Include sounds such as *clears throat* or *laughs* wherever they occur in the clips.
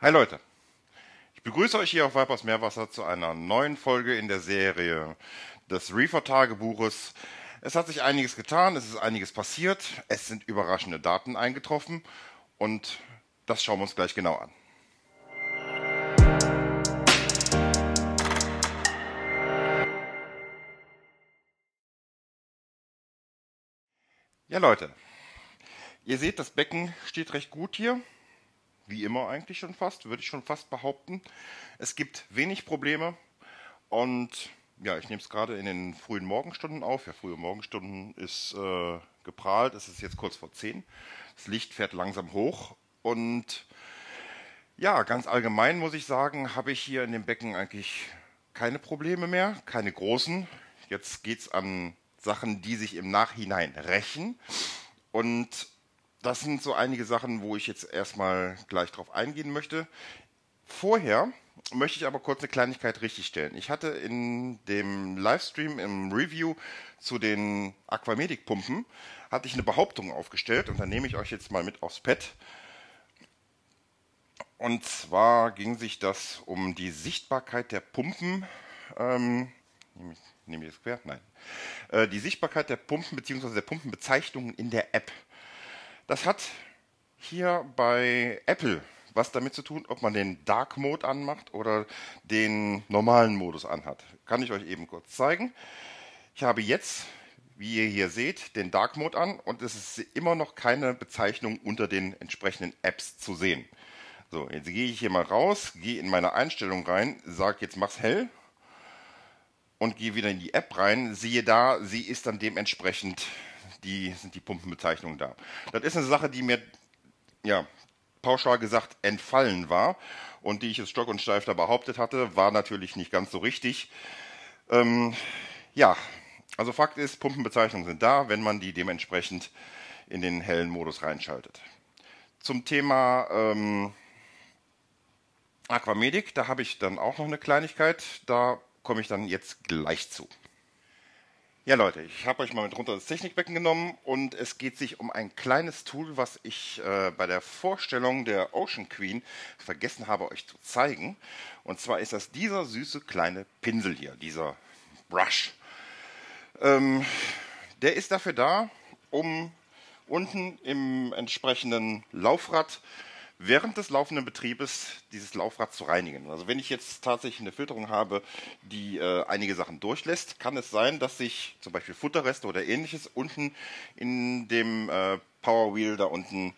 Hi Leute, ich begrüße euch hier auf Vipers Meerwasser zu einer neuen Folge in der Serie des Reefer Tagebuches. Es hat sich einiges getan, es ist einiges passiert, es sind überraschende Daten eingetroffen und das schauen wir uns gleich genau an. Ja Leute, ihr seht, das Becken steht recht gut hier wie immer eigentlich schon fast, würde ich schon fast behaupten. Es gibt wenig Probleme und ja, ich nehme es gerade in den frühen Morgenstunden auf. Ja, frühe Morgenstunden ist äh, geprahlt, es ist jetzt kurz vor 10. Das Licht fährt langsam hoch und ja, ganz allgemein muss ich sagen, habe ich hier in dem Becken eigentlich keine Probleme mehr, keine großen. Jetzt geht es an Sachen, die sich im Nachhinein rächen. Und das sind so einige Sachen, wo ich jetzt erstmal gleich drauf eingehen möchte. Vorher möchte ich aber kurz eine Kleinigkeit richtigstellen. Ich hatte in dem Livestream im Review zu den Aquamedic-Pumpen hatte ich eine Behauptung aufgestellt und da nehme ich euch jetzt mal mit aufs Pad. Und zwar ging sich das um die Sichtbarkeit der Pumpen. Ähm, nehme ich, nehm ich das quer? Nein. Äh, die Sichtbarkeit der Pumpen bzw. der Pumpenbezeichnungen in der App. Das hat hier bei Apple was damit zu tun, ob man den Dark Mode anmacht oder den normalen Modus anhat. Kann ich euch eben kurz zeigen. Ich habe jetzt, wie ihr hier seht, den Dark Mode an und es ist immer noch keine Bezeichnung unter den entsprechenden Apps zu sehen. So, jetzt gehe ich hier mal raus, gehe in meine Einstellung rein, sage jetzt mach's hell und gehe wieder in die App rein. Siehe da, sie ist dann dementsprechend die, sind die Pumpenbezeichnungen da. Das ist eine Sache, die mir, ja, pauschal gesagt entfallen war und die ich jetzt stock und steif da behauptet hatte, war natürlich nicht ganz so richtig. Ähm, ja, also Fakt ist, Pumpenbezeichnungen sind da, wenn man die dementsprechend in den hellen Modus reinschaltet. Zum Thema ähm, Aquamedic, da habe ich dann auch noch eine Kleinigkeit, da komme ich dann jetzt gleich zu. Ja, Leute, ich habe euch mal mit runter das Technikbecken genommen und es geht sich um ein kleines Tool, was ich äh, bei der Vorstellung der Ocean Queen vergessen habe, euch zu zeigen. Und zwar ist das dieser süße kleine Pinsel hier, dieser Brush. Ähm, der ist dafür da, um unten im entsprechenden Laufrad äh, während des laufenden Betriebes dieses Laufrad zu reinigen. Also wenn ich jetzt tatsächlich eine Filterung habe, die äh, einige Sachen durchlässt, kann es sein, dass sich zum Beispiel Futterreste oder ähnliches unten in dem äh, Powerwheel da unten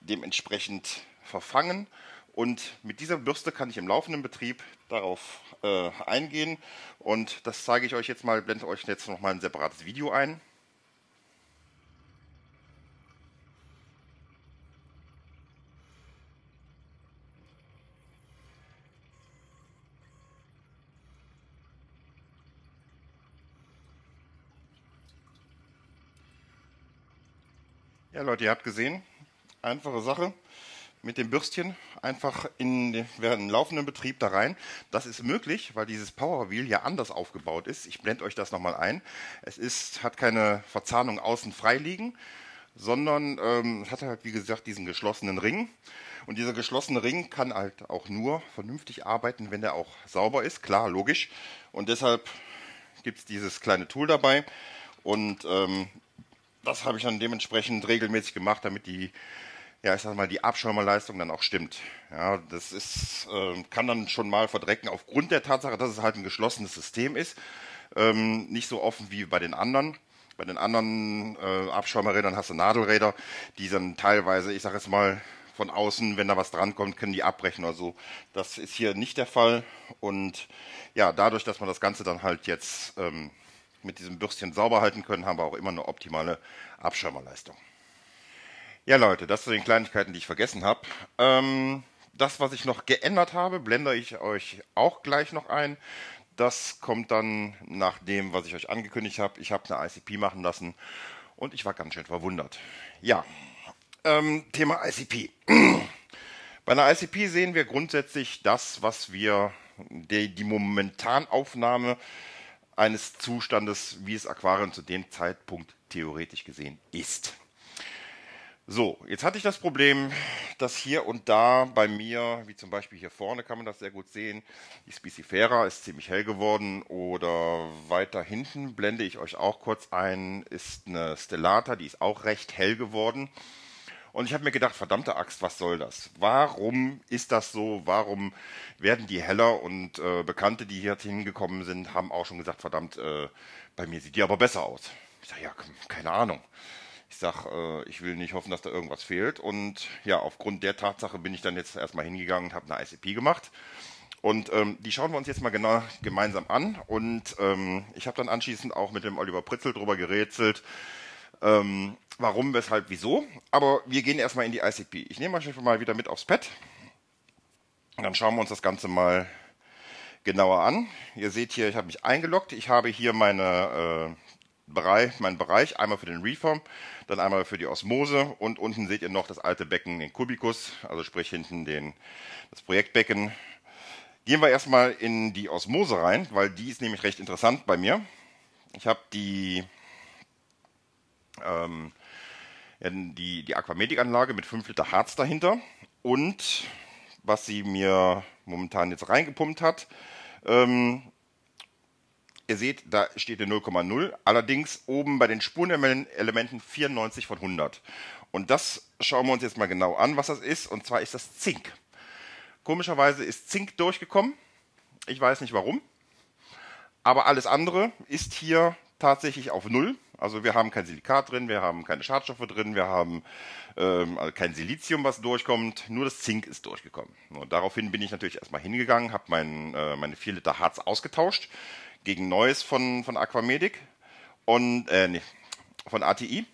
dementsprechend verfangen. Und mit dieser Bürste kann ich im laufenden Betrieb darauf äh, eingehen. Und das zeige ich euch jetzt mal, blende euch jetzt nochmal ein separates Video ein. Ja, Leute, ihr habt gesehen, einfache Sache mit dem Bürstchen einfach in den, während dem laufenden Betrieb da rein. Das ist möglich, weil dieses Power Wheel ja anders aufgebaut ist. Ich blende euch das nochmal ein. Es ist, hat keine Verzahnung außen frei liegen, sondern ähm, hat halt, wie gesagt, diesen geschlossenen Ring. Und dieser geschlossene Ring kann halt auch nur vernünftig arbeiten, wenn der auch sauber ist. Klar, logisch. Und deshalb gibt es dieses kleine Tool dabei. Und ähm, das habe ich dann dementsprechend regelmäßig gemacht, damit die, ja, ich sag mal, die Abschirmerleistung dann auch stimmt. Ja, das ist, äh, kann dann schon mal verdrecken, aufgrund der Tatsache, dass es halt ein geschlossenes System ist, ähm, nicht so offen wie bei den anderen. Bei den anderen äh, Abschirmerrädern hast du Nadelräder, die dann teilweise, ich sag jetzt mal, von außen, wenn da was drankommt, können die abbrechen oder so. Das ist hier nicht der Fall. Und ja, dadurch, dass man das Ganze dann halt jetzt ähm, mit diesem Bürstchen sauber halten können, haben wir auch immer eine optimale Abschirmerleistung. Ja Leute, das zu den Kleinigkeiten, die ich vergessen habe. Ähm, das, was ich noch geändert habe, blende ich euch auch gleich noch ein. Das kommt dann nach dem, was ich euch angekündigt habe. Ich habe eine ICP machen lassen und ich war ganz schön verwundert. Ja, ähm, Thema ICP. *clears throat* Bei einer ICP sehen wir grundsätzlich das, was wir, die, die Momentanaufnahme eines Zustandes, wie es Aquarium zu dem Zeitpunkt theoretisch gesehen ist. So, jetzt hatte ich das Problem, dass hier und da bei mir, wie zum Beispiel hier vorne kann man das sehr gut sehen, die Specifera ist ziemlich hell geworden oder weiter hinten blende ich euch auch kurz ein, ist eine Stellata, die ist auch recht hell geworden. Und ich habe mir gedacht, verdammte Axt, was soll das? Warum ist das so? Warum werden die heller? Und äh, Bekannte, die hier hingekommen sind, haben auch schon gesagt, verdammt, äh, bei mir sieht die aber besser aus. Ich sage, ja, keine Ahnung. Ich sage, äh, ich will nicht hoffen, dass da irgendwas fehlt. Und ja, aufgrund der Tatsache bin ich dann jetzt erstmal hingegangen und habe eine ICP gemacht. Und ähm, die schauen wir uns jetzt mal genau gemeinsam an. Und ähm, ich habe dann anschließend auch mit dem Oliver Pritzel drüber gerätselt, ähm, warum, weshalb, wieso. Aber wir gehen erstmal in die ICP. Ich nehme euch mal wieder mit aufs Pad. Dann schauen wir uns das Ganze mal genauer an. Ihr seht hier, ich habe mich eingeloggt. Ich habe hier meine, äh, Bereich, meinen Bereich, einmal für den Reform, dann einmal für die Osmose und unten seht ihr noch das alte Becken, den Kubikus, also sprich hinten den, das Projektbecken. Gehen wir erstmal in die Osmose rein, weil die ist nämlich recht interessant bei mir. Ich habe die ähm, die, die Aquametik-Anlage mit 5 Liter Harz dahinter. Und was sie mir momentan jetzt reingepumpt hat, ähm, ihr seht, da steht der 0,0. Allerdings oben bei den Spurenelementen 94 von 100. Und das schauen wir uns jetzt mal genau an, was das ist. Und zwar ist das Zink. Komischerweise ist Zink durchgekommen. Ich weiß nicht warum. Aber alles andere ist hier tatsächlich auf 0. Also wir haben kein Silikat drin, wir haben keine Schadstoffe drin, wir haben ähm, also kein Silizium, was durchkommt, nur das Zink ist durchgekommen. Und daraufhin bin ich natürlich erstmal hingegangen, habe mein, äh, meine 4 Liter Harz ausgetauscht gegen Neues von, von Aquamedic und äh, nee, von ATI.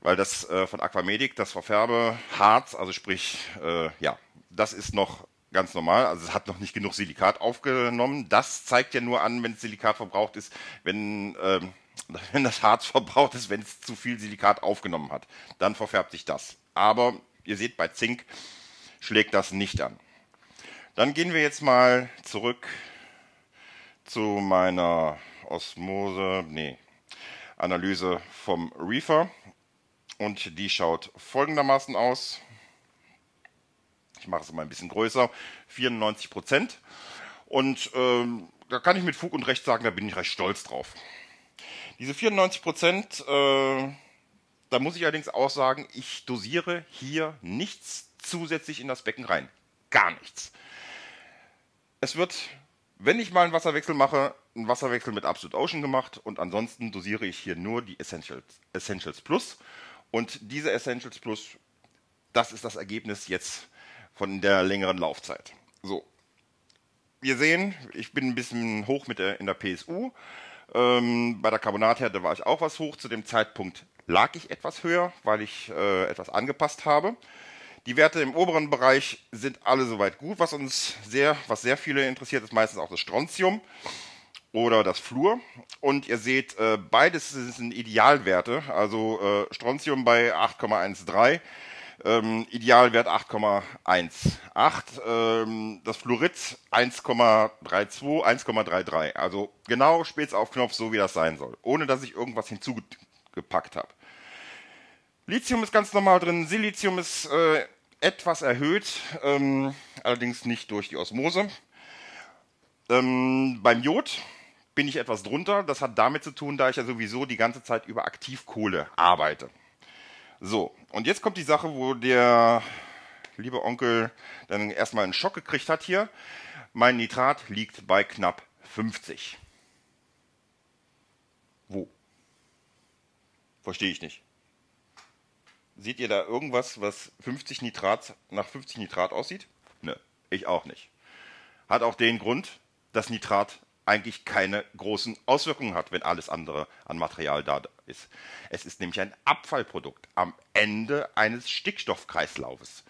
Weil das äh, von Aquamedic, das Verfärbe, Harz, also sprich, äh, ja, das ist noch ganz normal. Also es hat noch nicht genug Silikat aufgenommen. Das zeigt ja nur an, wenn Silikat verbraucht ist, wenn ähm, *laughs* wenn das Harz verbraucht ist, wenn es zu viel Silikat aufgenommen hat. Dann verfärbt sich das. Aber ihr seht, bei Zink schlägt das nicht an. Dann gehen wir jetzt mal zurück zu meiner Osmose, nee, Analyse vom Reefer. Und die schaut folgendermaßen aus. Ich mache es mal ein bisschen größer. 94 Und ähm, da kann ich mit Fug und Recht sagen, da bin ich recht stolz drauf. Diese 94 Prozent, äh, da muss ich allerdings auch sagen, ich dosiere hier nichts zusätzlich in das Becken rein. Gar nichts. Es wird, wenn ich mal einen Wasserwechsel mache, ein Wasserwechsel mit Absolute Ocean gemacht und ansonsten dosiere ich hier nur die Essentials, Essentials Plus. Und diese Essentials Plus, das ist das Ergebnis jetzt von der längeren Laufzeit. So. Wir sehen, ich bin ein bisschen hoch mit der, in der PSU. Ähm, bei der Carbonathärte war ich auch was hoch. Zu dem Zeitpunkt lag ich etwas höher, weil ich äh, etwas angepasst habe. Die Werte im oberen Bereich sind alle soweit gut. Was uns sehr, was sehr viele interessiert, ist meistens auch das Strontium oder das Fluor. Und ihr seht, äh, beides sind Idealwerte. Also äh, Strontium bei 8,13 ähm, Idealwert 8,18. Ähm, das Fluorid 1,32, 1,33. Also genau spät auf Knopf, so wie das sein soll. Ohne dass ich irgendwas hinzugepackt habe. Lithium ist ganz normal drin. Silizium ist äh, etwas erhöht, ähm, allerdings nicht durch die Osmose. Ähm, beim Jod bin ich etwas drunter. Das hat damit zu tun, da ich ja sowieso die ganze Zeit über Aktivkohle arbeite. So, und jetzt kommt die Sache, wo der liebe Onkel dann erstmal einen Schock gekriegt hat hier. Mein Nitrat liegt bei knapp 50. Wo? Verstehe ich nicht. Seht ihr da irgendwas, was 50 Nitrat, nach 50 Nitrat aussieht? Ne, ich auch nicht. Hat auch den Grund, dass Nitrat eigentlich keine großen Auswirkungen hat, wenn alles andere an Material da ist. Es ist nämlich ein Abfallprodukt am Ende eines Stickstoffkreislaufes.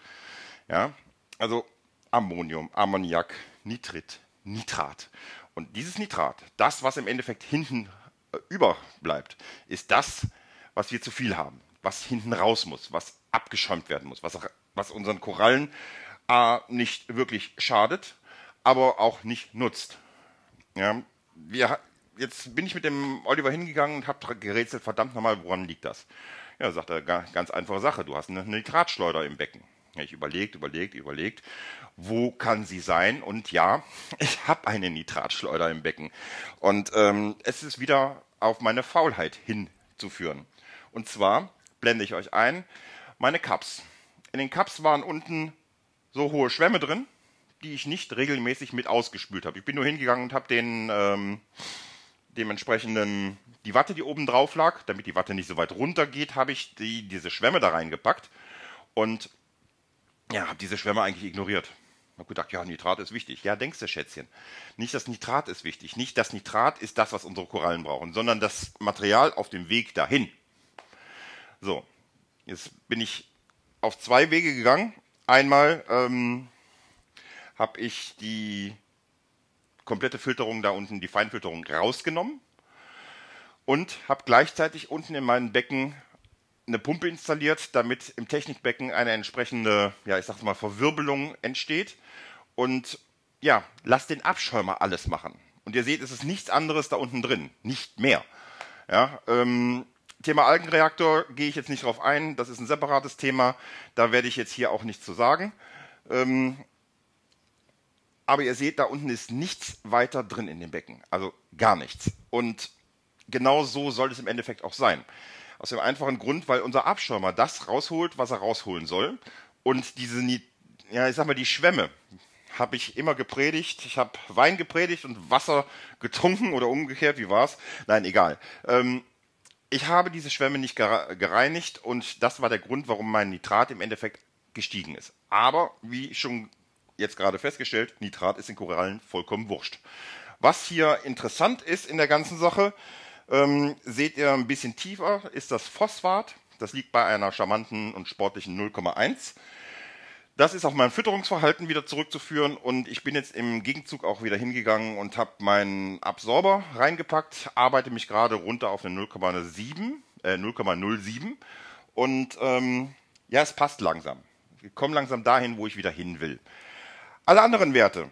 Ja? Also Ammonium, Ammoniak, Nitrit, Nitrat. Und dieses Nitrat, das, was im Endeffekt hinten äh, überbleibt, ist das, was wir zu viel haben, was hinten raus muss, was abgeschäumt werden muss, was, was unseren Korallen A, äh, nicht wirklich schadet, aber auch nicht nutzt. Ja, wir, jetzt bin ich mit dem Oliver hingegangen und habe gerätselt, verdammt nochmal, woran liegt das? Ja, sagt er, ganz einfache Sache, du hast ne-, eine Nitratschleuder im Becken. Ja, ich überlegt, überlegt, überlegt, wo kann sie sein? Und ja, *laughs* ich habe eine Nitratschleuder im Becken. Und ähm, es ist wieder auf meine Faulheit hinzuführen. Und zwar blende ich euch ein, meine Cups. In den Cups waren unten so hohe Schwämme drin, die ich nicht regelmäßig mit ausgespült habe. Ich bin nur hingegangen und habe den ähm, dementsprechenden, die Watte, die oben drauf lag, damit die Watte nicht so weit runter geht, habe ich die, diese Schwämme da reingepackt und ja, habe diese Schwämme eigentlich ignoriert. Ich habe gedacht, ja, Nitrat ist wichtig. Ja, denkst du, Schätzchen. Nicht das Nitrat ist wichtig. Nicht das Nitrat ist das, was unsere Korallen brauchen, sondern das Material auf dem Weg dahin. So, jetzt bin ich auf zwei Wege gegangen. Einmal ähm, habe ich die komplette Filterung da unten, die Feinfilterung rausgenommen und habe gleichzeitig unten in meinem Becken eine Pumpe installiert, damit im Technikbecken eine entsprechende, ja, ich sag's mal, Verwirbelung entsteht. Und ja, lasst den Abschäumer alles machen. Und ihr seht, es ist nichts anderes da unten drin. Nicht mehr. Ja, ähm, Thema Algenreaktor gehe ich jetzt nicht drauf ein. Das ist ein separates Thema. Da werde ich jetzt hier auch nichts zu sagen. Ähm, aber ihr seht, da unten ist nichts weiter drin in dem Becken. Also gar nichts. Und genau so soll es im Endeffekt auch sein. Aus dem einfachen Grund, weil unser Abschäumer das rausholt, was er rausholen soll. Und diese, ja, ich sag mal, die Schwämme habe ich immer gepredigt. Ich habe Wein gepredigt und Wasser getrunken oder umgekehrt, wie war's? Nein, egal. Ähm, ich habe diese Schwämme nicht gereinigt und das war der Grund, warum mein Nitrat im Endeffekt gestiegen ist. Aber wie schon jetzt gerade festgestellt, Nitrat ist in Korallen vollkommen wurscht. Was hier interessant ist in der ganzen Sache, ähm, seht ihr ein bisschen tiefer, ist das Phosphat. Das liegt bei einer charmanten und sportlichen 0,1. Das ist auf mein Fütterungsverhalten wieder zurückzuführen und ich bin jetzt im Gegenzug auch wieder hingegangen und habe meinen Absorber reingepackt, arbeite mich gerade runter auf eine 0,7, äh 0,07 und ähm, ja, es passt langsam. Ich komme langsam dahin, wo ich wieder hin will. Alle anderen Werte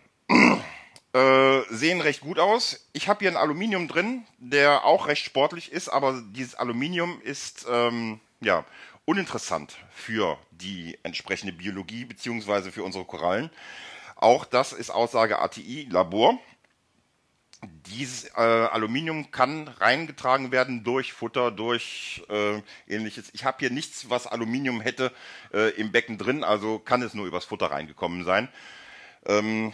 *clears throat* äh, sehen recht gut aus. Ich habe hier ein Aluminium drin, der auch recht sportlich ist, aber dieses Aluminium ist ähm, ja uninteressant für die entsprechende Biologie bzw. für unsere Korallen. Auch das ist Aussage ATI Labor. Dieses äh, Aluminium kann reingetragen werden durch Futter, durch äh, ähnliches. Ich habe hier nichts, was Aluminium hätte äh, im Becken drin, also kann es nur übers Futter reingekommen sein. Ähm,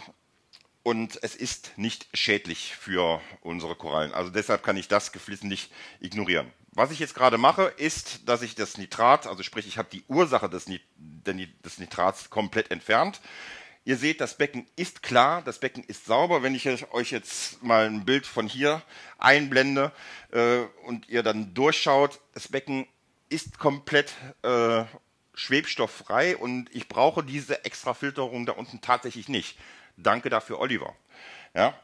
und es ist nicht schädlich für unsere Korallen. Also deshalb kann ich das geflissentlich ignorieren. Was ich jetzt gerade mache, ist, dass ich das Nitrat, also sprich, ich habe die Ursache des, Nit des Nitrats komplett entfernt. Ihr seht, das Becken ist klar, das Becken ist sauber. Wenn ich euch jetzt mal ein Bild von hier einblende äh, und ihr dann durchschaut, das Becken ist komplett äh, schwebstofffrei und ich brauche diese extra Filterung da unten tatsächlich nicht. Danke dafür, Oliver. Ja?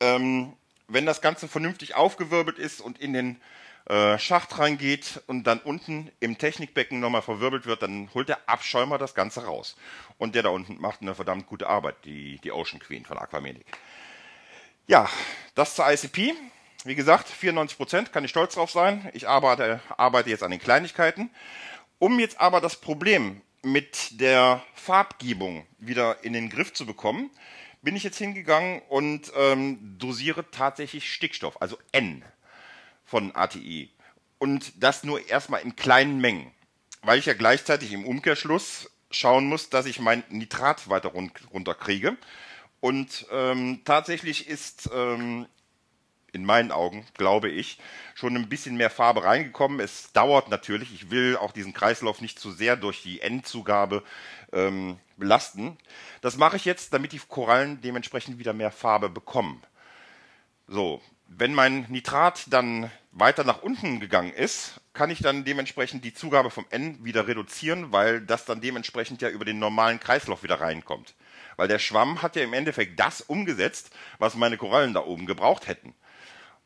Ähm, wenn das Ganze vernünftig aufgewirbelt ist und in den äh, Schacht reingeht und dann unten im Technikbecken nochmal verwirbelt wird, dann holt der Abschäumer das Ganze raus. Und der da unten macht eine verdammt gute Arbeit, die, die Ocean Queen von Aquamedic. Ja, das zur ICP. Wie gesagt, 94% Prozent kann ich stolz drauf sein. Ich arbeite, arbeite jetzt an den Kleinigkeiten. Um jetzt aber das Problem mit der Farbgebung wieder in den Griff zu bekommen, bin ich jetzt hingegangen und ähm, dosiere tatsächlich Stickstoff, also N von ATI. Und das nur erstmal in kleinen Mengen, weil ich ja gleichzeitig im Umkehrschluss schauen muss, dass ich mein Nitrat weiter runterkriege. Und ähm, tatsächlich ist ähm, in meinen Augen, glaube ich, schon ein bisschen mehr Farbe reingekommen. Es dauert natürlich, ich will auch diesen Kreislauf nicht zu sehr durch die Endzugabe ähm, belasten. Das mache ich jetzt, damit die Korallen dementsprechend wieder mehr Farbe bekommen. So, wenn mein Nitrat dann weiter nach unten gegangen ist, kann ich dann dementsprechend die Zugabe vom N wieder reduzieren, weil das dann dementsprechend ja über den normalen Kreislauf wieder reinkommt. Weil der Schwamm hat ja im Endeffekt das umgesetzt, was meine Korallen da oben gebraucht hätten.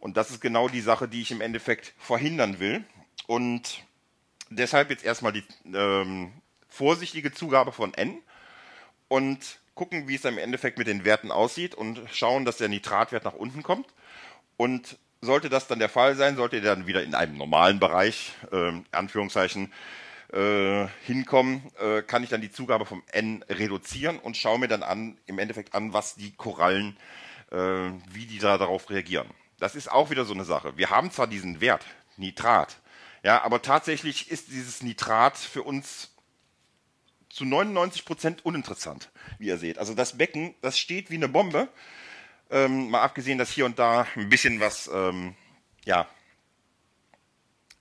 Und das ist genau die Sache, die ich im Endeffekt verhindern will. Und deshalb jetzt erstmal die ähm, vorsichtige Zugabe von N und gucken, wie es im Endeffekt mit den Werten aussieht und schauen, dass der Nitratwert nach unten kommt. Und sollte das dann der Fall sein, sollte der dann wieder in einem normalen Bereich, ähm, äh, Anführungszeichen, hinkommen, äh, kann ich dann die Zugabe vom N reduzieren und schaue mir dann an, im Endeffekt an, was die Korallen, äh, wie die da darauf reagieren das ist auch wieder so eine Sache. Wir haben zwar diesen Wert, Nitrat, ja, aber tatsächlich ist dieses Nitrat für uns zu 99 Prozent uninteressant, wie ihr seht. Also das Becken, das steht wie eine Bombe. Ähm, mal abgesehen, dass hier und da ein bisschen was, ähm, ja,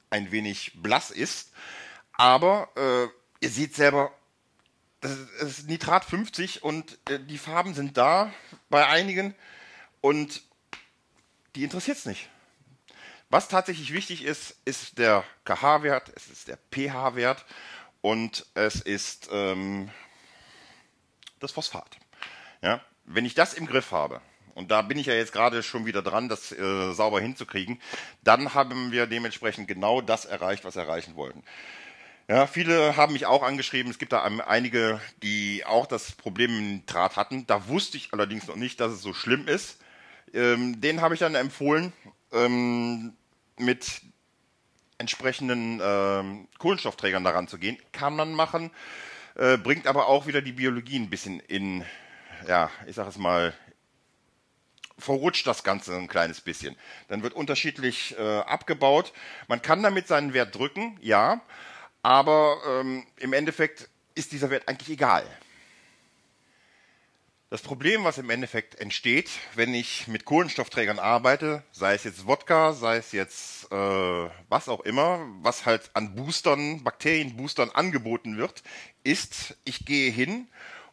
ein wenig blass ist. Aber äh, ihr seht selber, das ist Nitrat 50 und äh, die Farben sind da bei einigen. Und die interessiert es nicht. Was tatsächlich wichtig ist, ist der KH-Wert, es ist der pH-Wert und es ist ähm, das Phosphat. Ja? Wenn ich das im Griff habe, und da bin ich ja jetzt gerade schon wieder dran, das äh, sauber hinzukriegen, dann haben wir dementsprechend genau das erreicht, was wir erreichen wollten. Ja, viele haben mich auch angeschrieben. Es gibt da einige, die auch das Problem im Draht hatten. Da wusste ich allerdings noch nicht, dass es so schlimm ist. Ähm, den habe ich dann empfohlen ähm, mit entsprechenden ähm, Kohlenstoffträgern daran zu gehen. Kann man machen, äh, bringt aber auch wieder die Biologie ein bisschen in, ja, ich sage es mal, verrutscht das Ganze ein kleines bisschen. Dann wird unterschiedlich äh, abgebaut. Man kann damit seinen Wert drücken, ja, aber ähm, im Endeffekt ist dieser Wert eigentlich egal. Das Problem, was im Endeffekt entsteht, wenn ich mit Kohlenstoffträgern arbeite, sei es jetzt Wodka, sei es jetzt äh, was auch immer, was halt an Boostern, Bakterienboostern angeboten wird, ist, ich gehe hin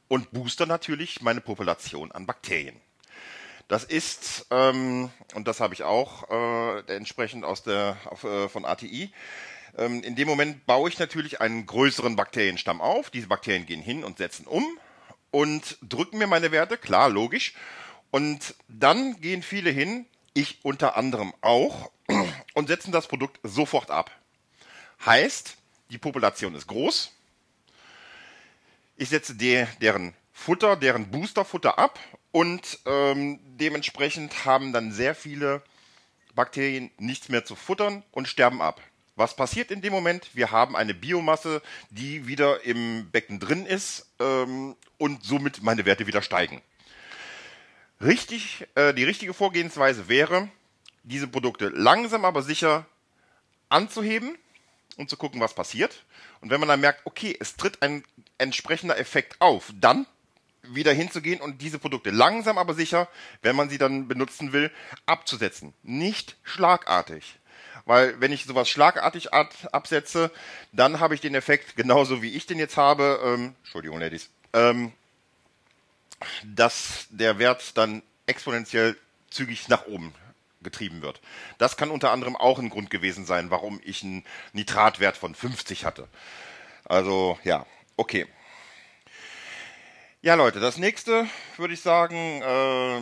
und booster natürlich meine Population an Bakterien. Das ist, ähm, und das habe ich auch äh, entsprechend aus der, auf, äh, von ATI, ähm, in dem Moment baue ich natürlich einen größeren Bakterienstamm auf. Diese Bakterien gehen hin und setzen um und drücken mir meine Werte, klar, logisch. Und dann gehen viele hin, ich unter anderem auch, *clears throat* und setzen das Produkt sofort ab. Heißt, die Population ist groß. Ich setze de deren Futter, deren Boosterfutter ab und ähm, dementsprechend haben dann sehr viele Bakterien nichts mehr zu futtern und sterben ab. Was passiert in dem Moment? Wir haben eine Biomasse, die wieder im Becken drin ist ähm, und somit meine Werte wieder steigen. Richtig, äh, die richtige Vorgehensweise wäre, diese Produkte langsam aber sicher anzuheben und zu gucken, was passiert. Und wenn man dann merkt, okay, es tritt ein entsprechender Effekt auf, dann wieder hinzugehen und diese Produkte langsam aber sicher, wenn man sie dann benutzen will, abzusetzen. Nicht schlagartig weil wenn ich sowas schlagartig absetze, dann habe ich den Effekt, genauso wie ich den jetzt habe, ähm, Entschuldigung, Ladies, ähm, dass der Wert dann exponentiell zügig nach oben getrieben wird. Das kann unter anderem auch ein Grund gewesen sein, warum ich einen Nitratwert von 50 hatte. Also ja, okay. Ja, Leute, das nächste würde ich sagen, äh,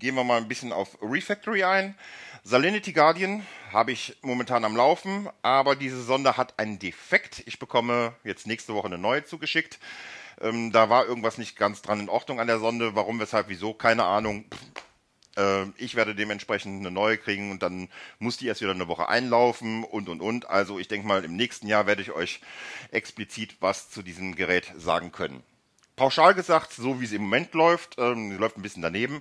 gehen wir mal ein bisschen auf Refactory ein. Salinity Guardian habe ich momentan am Laufen, aber diese Sonde hat einen Defekt. Ich bekomme jetzt nächste Woche eine neue zugeschickt. Ähm, da war irgendwas nicht ganz dran in Ordnung an der Sonde. Warum, weshalb, wieso, keine Ahnung. Ähm, ich werde dementsprechend eine neue kriegen und dann muss die erst wieder eine Woche einlaufen und und und. Also ich denke mal, im nächsten Jahr werde ich euch explizit was zu diesem Gerät sagen können pauschal gesagt, so wie es im Moment läuft, ähm, läuft ein bisschen daneben,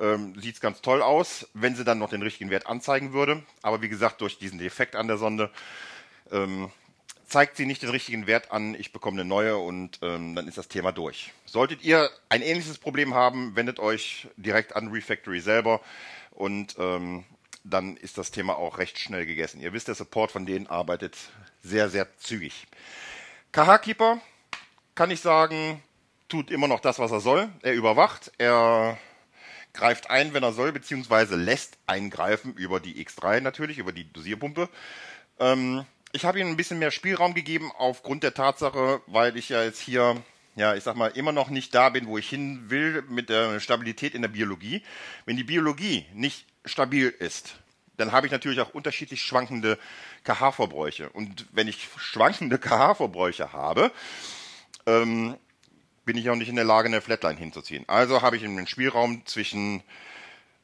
ähm, sieht es ganz toll aus, wenn sie dann noch den richtigen Wert anzeigen würde. Aber wie gesagt, durch diesen Defekt an der Sonde ähm, zeigt sie nicht den richtigen Wert an, ich bekomme eine neue und ähm, dann ist das Thema durch. Solltet ihr ein ähnliches Problem haben, wendet euch direkt an Refactory selber und ähm, dann ist das Thema auch recht schnell gegessen. Ihr wisst, der Support von denen arbeitet sehr, sehr zügig. KH Keeper kann ich sagen, tut immer noch das, was er soll. Er überwacht, er greift ein, wenn er soll, beziehungsweise lässt eingreifen über die X3 natürlich, über die Dosierpumpe. Ähm, ich habe ihm ein bisschen mehr Spielraum gegeben aufgrund der Tatsache, weil ich ja jetzt hier, ja, ich sag mal, immer noch nicht da bin, wo ich hin will mit der Stabilität in der Biologie. Wenn die Biologie nicht stabil ist, dann habe ich natürlich auch unterschiedlich schwankende KH-Verbräuche. Und wenn ich schwankende KH-Verbräuche habe, ähm, bin ich auch nicht in der Lage, eine Flatline hinzuziehen. Also habe ich einen Spielraum zwischen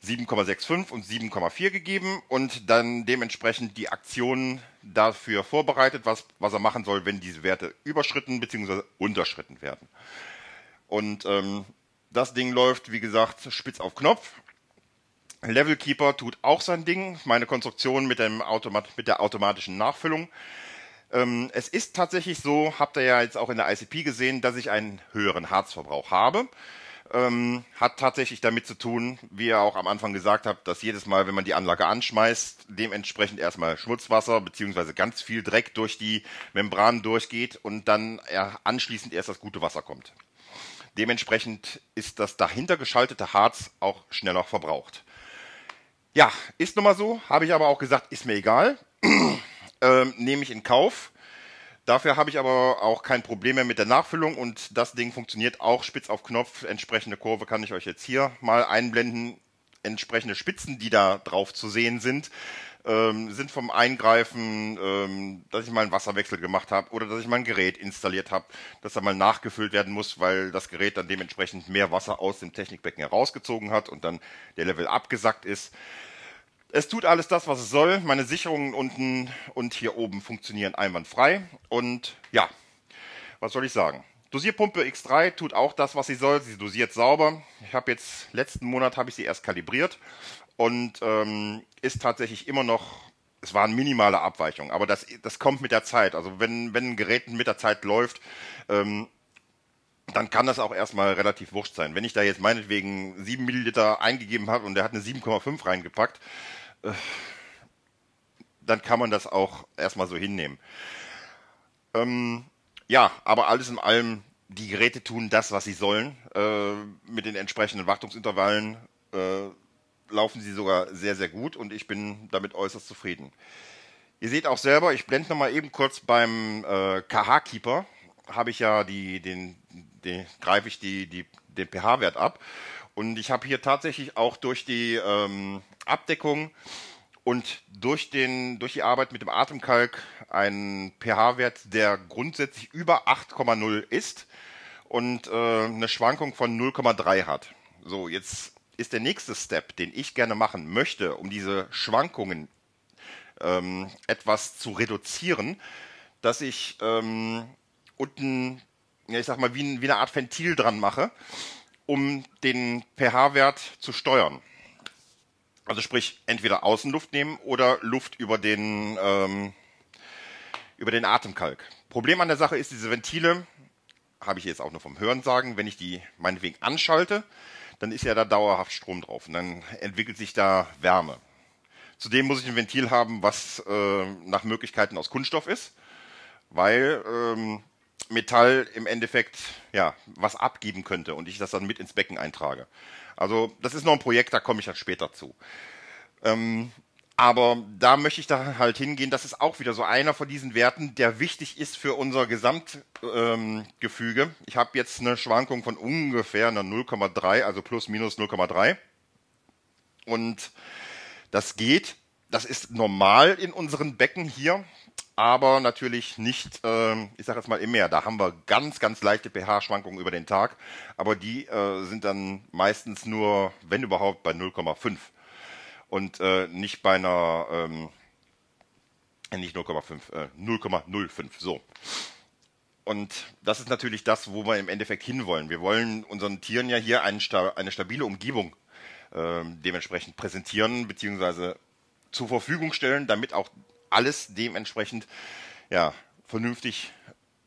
7,65 und 7,4 gegeben und dann dementsprechend die Aktionen dafür vorbereitet, was, was er machen soll, wenn diese Werte überschritten bzw. unterschritten werden. Und ähm, das Ding läuft, wie gesagt, spitz auf Knopf. Levelkeeper tut auch sein Ding. Meine Konstruktion mit, dem Automat mit der automatischen Nachfüllung ähm, es ist tatsächlich so, habt ihr ja jetzt auch in der ICP gesehen, dass ich einen höheren Harzverbrauch habe. Ähm, hat tatsächlich damit zu tun, wie ihr auch am Anfang gesagt habt, dass jedes Mal, wenn man die Anlage anschmeißt, dementsprechend erstmal Schmutzwasser beziehungsweise ganz viel Dreck durch die Membran durchgeht und dann anschließend erst das gute Wasser kommt. Dementsprechend ist das dahinter geschaltete Harz auch schneller verbraucht. Ja, ist nun mal so, habe ich aber auch gesagt, ist mir egal ähm, nehme ich in Kauf. Dafür habe ich aber auch kein Problem mehr mit der Nachfüllung und das Ding funktioniert auch spitz auf Knopf. Entsprechende Kurve kann ich euch jetzt hier mal einblenden. Entsprechende Spitzen, die da drauf zu sehen sind, ähm, sind vom Eingreifen, ähm, dass ich mal einen Wasserwechsel gemacht habe oder dass ich mal ein Gerät installiert habe, dass da mal nachgefüllt werden muss, weil das Gerät dann dementsprechend mehr Wasser aus dem Technikbecken herausgezogen hat und dann der Level abgesackt ist. Es tut alles das, was es soll. Meine Sicherungen unten und hier oben funktionieren einwandfrei. Und ja, was soll ich sagen? Dosierpumpe X3 tut auch das, was sie soll. Sie dosiert sauber. Ich habe jetzt letzten Monat habe ich sie erst kalibriert und ähm, ist tatsächlich immer noch. Es waren minimale Abweichungen, aber das, das kommt mit der Zeit. Also wenn, wenn ein Gerät mit der Zeit läuft, ähm, dann kann das auch erstmal relativ wurscht sein. Wenn ich da jetzt meinetwegen 7 Milliliter eingegeben habe und der hat eine 7,5 reingepackt, dann kann man das auch erstmal so hinnehmen. Ähm, ja, aber alles in allem, die Geräte tun das, was sie sollen. Äh, mit den entsprechenden Wartungsintervallen äh, laufen sie sogar sehr, sehr gut und ich bin damit äußerst zufrieden. Ihr seht auch selber, ich blende nochmal eben kurz beim äh, KH-Keeper, habe ich ja die, den, den greife ich die, die, den pH-Wert ab und ich habe hier tatsächlich auch durch die ähm, Abdeckung und durch, den, durch die Arbeit mit dem Atemkalk einen pH-Wert, der grundsätzlich über 8,0 ist und äh, eine Schwankung von 0,3 hat. So, jetzt ist der nächste Step, den ich gerne machen möchte, um diese Schwankungen ähm, etwas zu reduzieren, dass ich ähm, unten, ja, ich sag mal, wie, wie eine Art Ventil dran mache um den pH-Wert zu steuern. Also sprich, entweder Außenluft nehmen oder Luft über den, ähm, über den Atemkalk. Problem an der Sache ist, diese Ventile, habe ich jetzt auch nur vom Hören sagen, wenn ich die meinetwegen anschalte, dann ist ja da dauerhaft Strom drauf und dann entwickelt sich da Wärme. Zudem muss ich ein Ventil haben, was äh, nach Möglichkeiten aus Kunststoff ist, weil ähm, Metall im Endeffekt ja was abgeben könnte und ich das dann mit ins Becken eintrage. Also das ist noch ein Projekt, da komme ich dann später zu. Ähm, aber da möchte ich da halt hingehen, das ist auch wieder so einer von diesen Werten, der wichtig ist für unser Gesamtgefüge. Ähm, ich habe jetzt eine Schwankung von ungefähr einer 0,3, also plus minus 0,3. Und das geht, das ist normal in unseren Becken hier aber natürlich nicht, ähm, ich sage jetzt mal, im Meer. Da haben wir ganz, ganz leichte pH-Schwankungen über den Tag, aber die äh, sind dann meistens nur, wenn überhaupt, bei 0,5 und äh, nicht bei einer, ähm, nicht 0,5, äh, 0,05, so. Und das ist natürlich das, wo wir im Endeffekt hinwollen. Wir wollen unseren Tieren ja hier eine, eine stabile Umgebung ähm, dementsprechend präsentieren, beziehungsweise zur Verfügung stellen, damit auch alles dementsprechend ja, vernünftig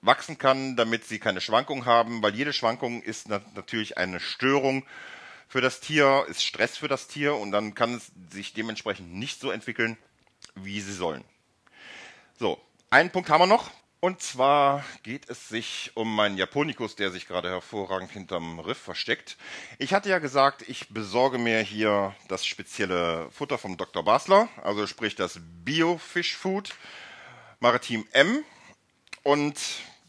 wachsen kann, damit sie keine Schwankungen haben, weil jede Schwankung ist nat natürlich eine Störung für das Tier, ist Stress für das Tier und dann kann es sich dementsprechend nicht so entwickeln, wie sie sollen. So, einen Punkt haben wir noch, und zwar geht es sich um meinen Japonikus, der sich gerade hervorragend hinterm Riff versteckt. Ich hatte ja gesagt, ich besorge mir hier das spezielle Futter vom Dr. Basler, also sprich das Bio-Fish-Food Maritim M. Und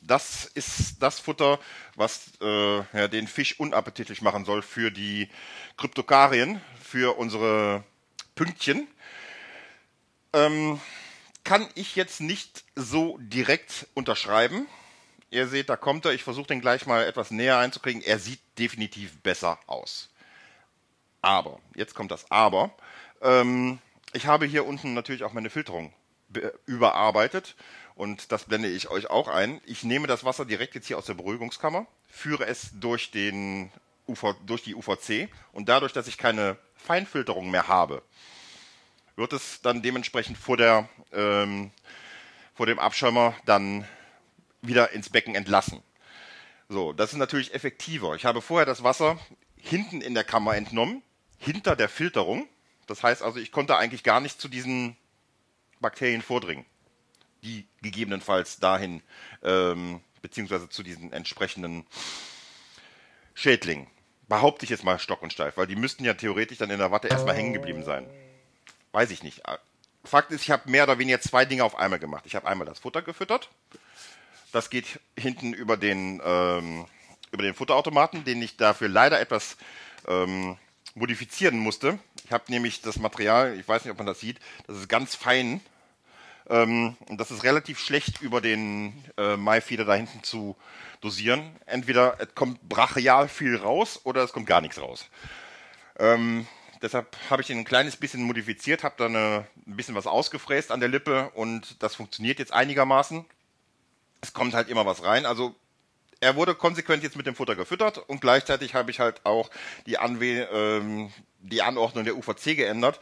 das ist das Futter, was äh, ja, den Fisch unappetitlich machen soll für die Kryptokarien, für unsere Pünktchen. Ähm, kann ich jetzt nicht so direkt unterschreiben. Ihr seht, da kommt er. Ich versuche den gleich mal etwas näher einzukriegen. Er sieht definitiv besser aus. Aber, jetzt kommt das Aber. Ähm, ich habe hier unten natürlich auch meine Filterung überarbeitet und das blende ich euch auch ein. Ich nehme das Wasser direkt jetzt hier aus der Beruhigungskammer, führe es durch, den UV, durch die UVC und dadurch, dass ich keine Feinfilterung mehr habe, wird es dann dementsprechend vor, der, ähm, vor dem Abschäumer dann wieder ins Becken entlassen. So, das ist natürlich effektiver. Ich habe vorher das Wasser hinten in der Kammer entnommen, hinter der Filterung. Das heißt also, ich konnte eigentlich gar nicht zu diesen Bakterien vordringen, die gegebenenfalls dahin, ähm, beziehungsweise zu diesen entsprechenden Schädlingen. Behaupte ich jetzt mal stock und steif, weil die müssten ja theoretisch dann in der Watte erstmal hängen geblieben sein weiß ich nicht. Fakt ist, ich habe mehr oder weniger zwei Dinge auf einmal gemacht. Ich habe einmal das Futter gefüttert. Das geht hinten über den, ähm, über den Futterautomaten, den ich dafür leider etwas ähm, modifizieren musste. Ich habe nämlich das Material, ich weiß nicht, ob man das sieht, das ist ganz fein. Ähm, das ist relativ schlecht über den äh, Maifeder da hinten zu dosieren. Entweder es kommt brachial viel raus oder es kommt gar nichts raus. Ähm, Deshalb habe ich ihn ein kleines bisschen modifiziert, habe da eine, ein bisschen was ausgefräst an der Lippe und das funktioniert jetzt einigermaßen. Es kommt halt immer was rein. Also er wurde konsequent jetzt mit dem Futter gefüttert und gleichzeitig habe ich halt auch die, Anwe ähm, die Anordnung der UVC geändert.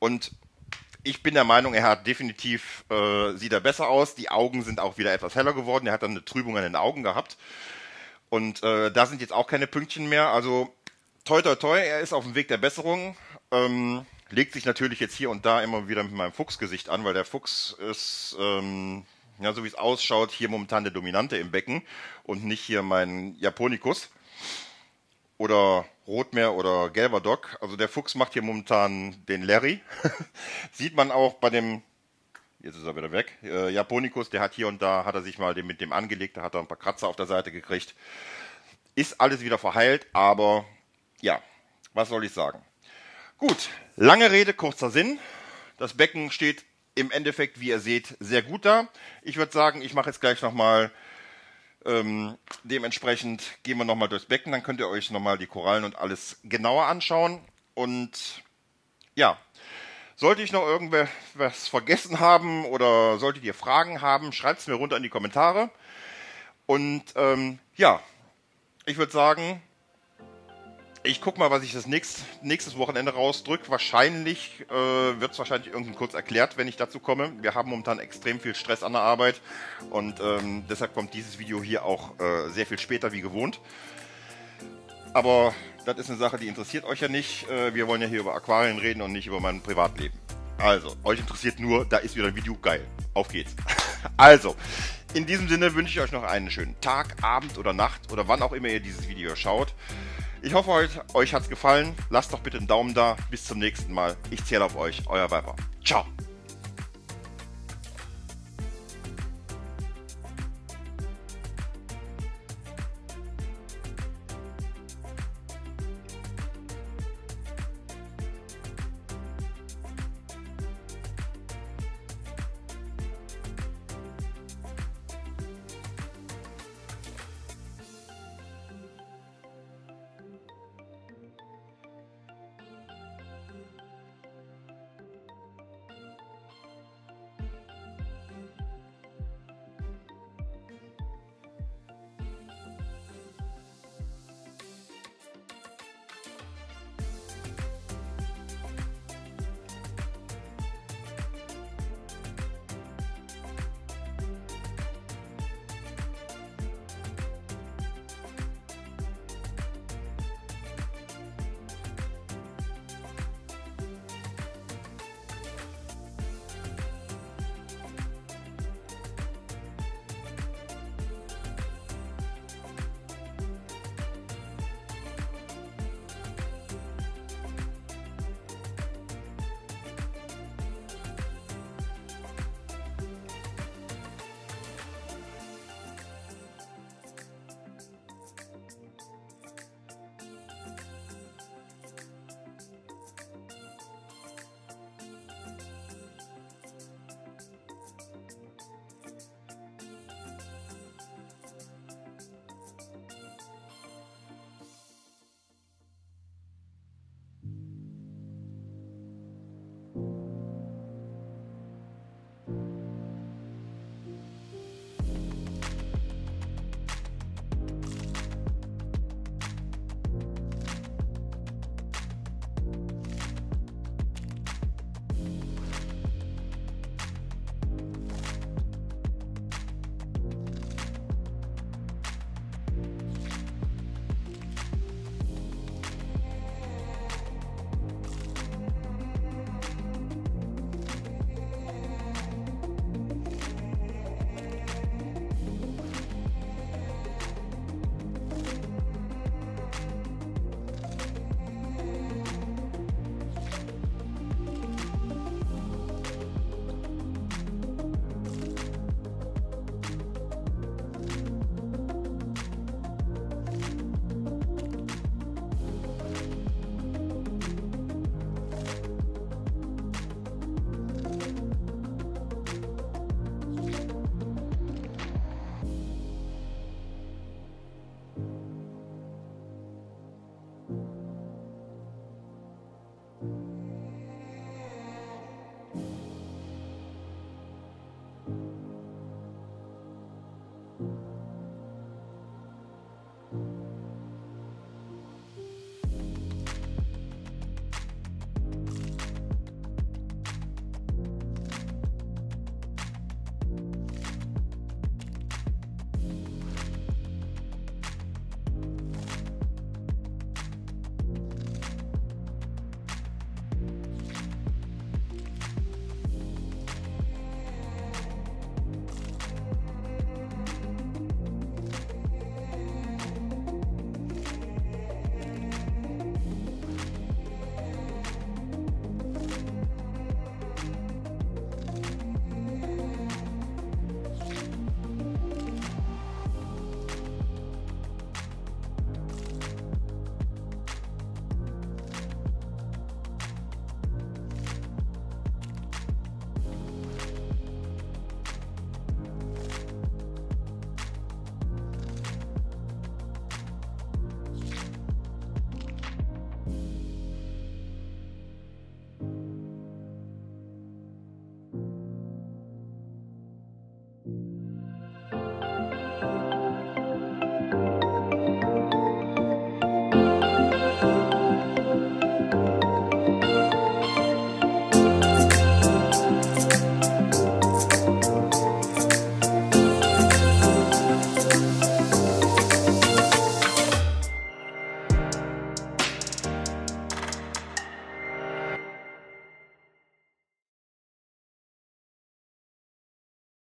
Und ich bin der Meinung, er hat definitiv, äh, sieht er besser aus. Die Augen sind auch wieder etwas heller geworden. Er hat dann eine Trübung an den Augen gehabt. Und äh, da sind jetzt auch keine Pünktchen mehr. Also toi, toi, toi, er ist auf dem Weg der Besserung. Ähm, legt sich natürlich jetzt hier und da immer wieder mit meinem Fuchsgesicht an, weil der Fuchs ist, ähm, ja, so wie es ausschaut, hier momentan der Dominante im Becken und nicht hier mein Japonikus oder Rotmeer oder gelber Dock. Also der Fuchs macht hier momentan den Larry. *laughs* Sieht man auch bei dem, jetzt ist er wieder weg, äh, Japonikus, der hat hier und da, hat er sich mal den, mit dem angelegt, da hat er ein paar Kratzer auf der Seite gekriegt. Ist alles wieder verheilt, aber ja, was soll ich sagen? Gut, lange Rede, kurzer Sinn. Das Becken steht im Endeffekt, wie ihr seht, sehr gut da. Ich würde sagen, ich mache jetzt gleich nochmal, ähm, dementsprechend gehen wir nochmal durchs Becken, dann könnt ihr euch nochmal die Korallen und alles genauer anschauen. Und ja, sollte ich noch irgendwas vergessen haben oder solltet ihr Fragen haben, schreibt es mir runter in die Kommentare. Und ähm, ja, ich würde sagen, ich guck mal, was ich das nächst, nächstes Wochenende rausdrück. Wahrscheinlich äh, wird es wahrscheinlich irgendwann kurz erklärt, wenn ich dazu komme. Wir haben momentan extrem viel Stress an der Arbeit und ähm, deshalb kommt dieses Video hier auch äh, sehr viel später wie gewohnt. Aber das ist eine Sache, die interessiert euch ja nicht. Äh, wir wollen ja hier über Aquarien reden und nicht über mein Privatleben. Also, euch interessiert nur, da ist wieder ein Video, geil. Auf geht's. *laughs* Also, in diesem Sinne wünsche ich euch noch einen schönen Tag, Abend oder Nacht oder wann auch immer ihr dieses Video schaut. Ich hoffe, euch, euch es gefallen. Lasst doch bitte einen Daumen da. Bis zum nächsten Mal. Ich zähle auf euch. Euer Viper. Ciao.